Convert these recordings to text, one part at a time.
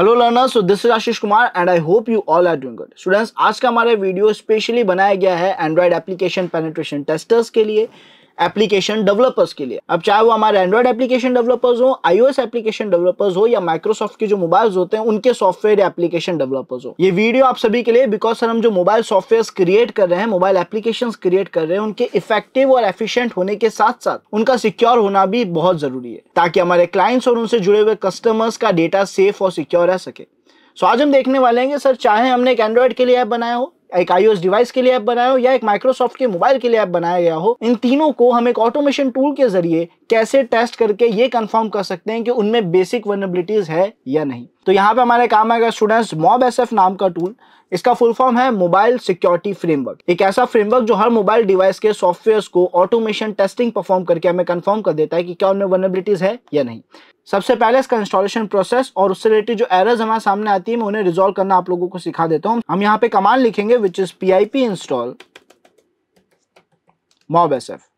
hello learner so this is Ashish Kumar and I hope you all are doing good students आज का हमारा video specially बनाया गया है एंड्रॉइड एप्लीकेशन पेनिट्रेशन टेस्टर्स के लिए एप्लीकेशन डेवलपर्स के लिए अब चाहे वो हमारे एंड्रॉइड एप्लीकेशन डेवलपर्स हो आईओएस एप्लीकेशन डेवलपर्स हो या माइक्रोसॉफ्ट के जो मोबाइल्स होते हैं उनके सॉफ्टवेयर एप्लीकेशन डेवलपर्स हो ये वीडियो आप सभी के लिए बिकॉज सर हम जो मोबाइल सॉफ्टवेयर क्रिएट कर रहे हैं मोबाइल एप्लीकेशन क्रिएट कर रहे हैं उनके इफेक्टिव और एफिशियंट होने के साथ साथ उनका सिक्योर होना भी बहुत जरूरी है ताकि हमारे क्लाइंट्स और उनसे जुड़े हुए कस्टमर्स का डेटा सेफ और सिक्योर रह सके सो so, आज हम देखने वाले हैं कि सर चाहे हमने एक एंड्रॉइड के लिए ऐप बनाया हो एक आईओ डिवाइस के लिए ऐप बनाया हो या एक माइक्रोसॉफ्ट के मोबाइल के लिए ऐप बनाया गया हो इन तीनों को हम एक ऑटोमेशन टूल के जरिए कैसे टेस्ट करके ये कंफर्म कर सकते हैं कि उनमें बेसिक वर्नेबिलिटीज है या नहीं तो यहाँ पे हमारे काम आएगा स्टूडेंट्स मॉब एफ नाम का टूल इसका फुल फॉर्म है मोबाइल सिक्योरिटी फ्रेमवर्क एक ऐसा फ्रेमवर्क जो हर मोबाइल डिवाइस के सॉफ्टवेयर को ऑटोमेशन टेस्टिंग परफॉर्म करके हमें कंफर्म कर देता है कि क्या उनमें वनबिलिटीज है या नहीं सबसे पहले इसका इंस्टॉलेशन प्रोसेस और उससे रिलेटेड जो एरर्स हमारे सामने आती है मैं उन्हें रिजोल्व करना आप लोगों को सिखा देता हूँ हम यहाँ पे कमांड लिखेंगे which is P install mob S F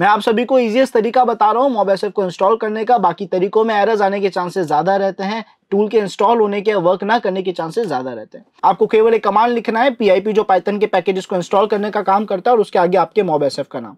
मैं आप सभी को ईजिएस्ट तरीका बता रहा हूँ मोबाइल सेफ को इंस्टॉल करने का बाकी तरीकों में एरर्स आने के चांसेस ज़्यादा रहते हैं टूल के इंस्टॉल होने के वर्क ना करने के चांसेस ज्यादा रहते हैं आपको केवल एक कमांड लिखना है पीआईपी जो पाइथन के पैकेज को इंस्टॉल करने का काम करता है और उसके आगे आपके सेफ का नाम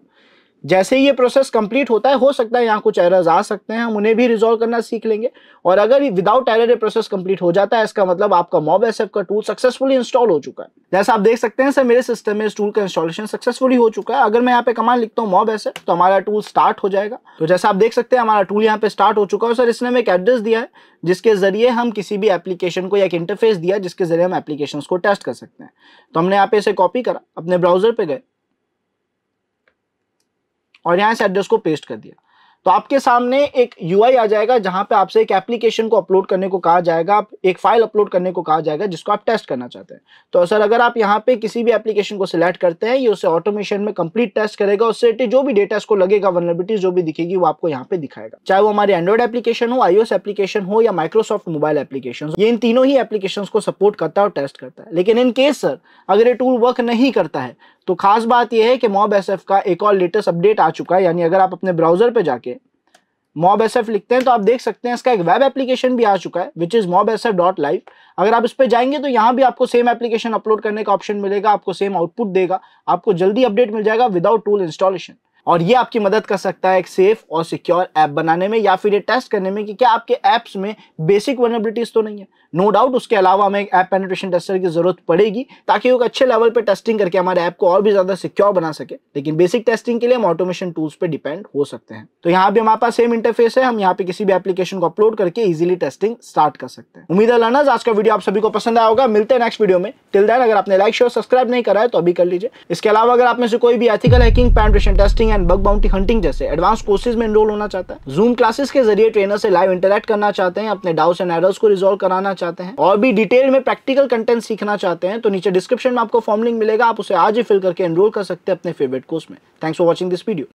जैसे ही ये प्रोसेस कंप्लीट होता है हो सकता है यहाँ कुछ एरर्स आ सकते हैं हम उन्हें भी रिजोल्व करना सीख लेंगे और अगर विदाउट एरर ये प्रोसेस कंप्लीट हो जाता है इसका मतलब आपका मॉब एस का टूल सक्सेसफुली इंस्टॉल हो चुका है जैसा आप देख सकते हैं सर मेरे सिस्टम में इस टूल का इंस्टॉलेशन सक्सेसफुली हो चुका है अगर मैं यहाँ पे कमांड लिखता हूँ मॉब एस तो हमारा टूल स्टार्ट हो जाएगा तो जैसा आप देख सकते हैं हमारा टूल यहाँ पे स्टार्ट हो चुका है सर इसने हमें एक एड्रेस दिया है जिसके जरिए हम किसी भी एप्लीकेशन को या एक इंटरफेस दिया जिसके जरिए हम एप्लीकेशन को टेस्ट कर सकते हैं तो हमने यहाँ पे इसे कॉपी करा अपने ब्राउजर पे गए और यहाँ इस एड्रेस को पेस्ट कर दिया तो आपके सामने एक यू आ जाएगा जहाँ पे आपसे एक एप्लीकेशन को अपलोड करने को कहा जाएगा आप एक फाइल अपलोड करने को कहा जाएगा जिसको आप टेस्ट करना चाहते हैं तो सर अगर आप यहाँ पे किसी भी एप्लीकेशन को सिलेक्ट करते हैं ये उसे ऑटोमेशन में कंप्लीट टेस्ट करेगा उससे जो भी डेटा इसको लगेगा वनरेबिलिटीज जो भी दिखेगी वो आपको यहाँ पे दिखाएगा चाहे वो हमारे एंड्रॉइड एप्लीकेशन हो आईओ एप्लीकेशन हो या माइक्रोसॉफ्ट मोबाइल एप्लीकेशन ये इन तीनों ही एप्लीकेशन को सपोर्ट करता है और टेस्ट करता है लेकिन इनकेस सर अगर ये टूल वर्क नहीं करता है तो खास बात यह है कि मॉब एस का एक और लेटेस्ट अपडेट आ चुका है यानी अगर आप अपने ब्राउजर पर जाके मॉब एस लिखते हैं तो आप देख सकते हैं इसका एक वेब एप्लीकेशन भी आ चुका है which is mob S dot live अगर आप इस पर जाएंगे तो यहाँ भी आपको सेम एप्लीकेशन अपलोड करने का ऑप्शन मिलेगा आपको सेम आउटपुट देगा आपको जल्दी अपडेट मिल जाएगा विदाउट टूल इंस्टॉलेशन और ये आपकी मदद कर सकता है एक सेफ और सिक्योर ऐप बनाने में या फिर ये टेस्ट करने में कि क्या आपके ऐप्स में बेसिक वर्नेबिलिटीज तो नहीं है नो no डाउट उसके अलावा हमें ऐप पेनिट्रेशन टेस्टर की ज़रूरत पड़ेगी ताकि वो अच्छे लेवल पे टेस्टिंग करके हमारे ऐप को और भी ज़्यादा सिक्योर बना सके लेकिन बेसिक टेस्टिंग के लिए हम ऑटोमेशन टूल्स पर डिपेंड हो सकते हैं तो यहाँ भी हमारे पास सेम इंटरफेस है हम यहाँ पे किसी भी एप्लीकेशन को अपलोड करके इजिली टेस्टिंग स्टार्ट कर सकते हैं उम्मीद है लर्नर्स आज का वीडियो आप सभी को पसंद आया होगा मिलते हैं नेक्स्ट वीडियो में टिल दैन अगर आपने लाइक शेयर सब्सक्राइब नहीं करा है तो अभी कर लीजिए इसके अलावा अगर आप में से कोई भी ethical hacking penetration testing and bug bounty hunting जैसे एडवांस कोर्सेज में एनरोल होना चाहता है जूम क्लासेस के जरिए ट्रेनर से लाइव इंटरेक्ट करना चाहते हैं अपने डाउट्स एंड एडर्स को रिजोल्व कराना चाहते हैं और भी डिटेल में प्रैक्टिकल कंटेंट सीखना चाहते हैं तो नीचे डिस्क्रिप्शन में आपको फॉर्म लिंक मिलेगा आप उसे आज ही फिल करके एनरोल कर सकते हैं अपने फेवरेट कोर्स में thanks for watching this video